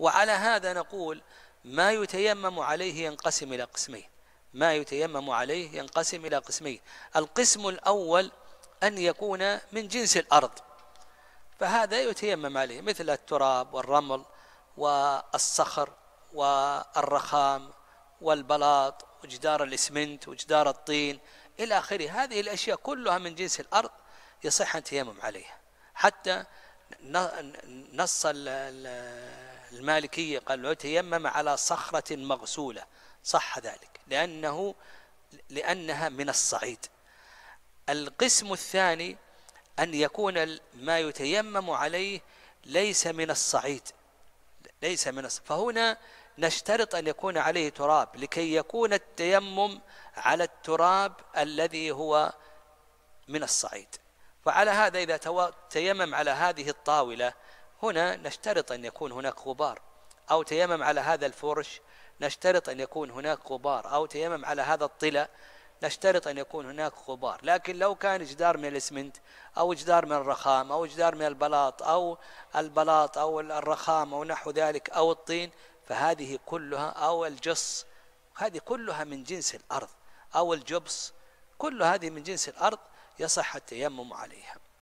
وعلى هذا نقول ما يتيمم عليه ينقسم إلى قسمين ما يتيمم عليه ينقسم إلى قسمين القسم الأول أن يكون من جنس الأرض فهذا يتيمم عليه مثل التراب والرمل والصخر والرخام والبلاط وجدار الاسمنت وجدار الطين إلى آخره هذه الأشياء كلها من جنس الأرض يصح ان التيمم عليها حتى نص المالكية قالوا تيمم على صخرة مغسولة صح ذلك لأنه لأنها من الصعيد القسم الثاني أن يكون ما يتيمم عليه ليس من الصعيد ليس من الصعيد فهنا نشترط أن يكون عليه تراب لكي يكون التيمم على التراب الذي هو من الصعيد فعلى هذا إذا تيمم على هذه الطاولة هنا نشترط أن يكون هناك غبار أو تيمم على هذا الفرش نشترط أن يكون هناك غبار أو تيمم على هذا الطلة نشترط أن يكون هناك غبار لكن لو كان جدار من الإسمنت أو جدار من الرخام أو جدار من البلاط أو البلاط أو الرخام أو نحو ذلك أو الطين فهذه كلها أو الجص هذه كلها من جنس الأرض أو الجبس كل هذه من جنس الأرض يصح التيمم عليها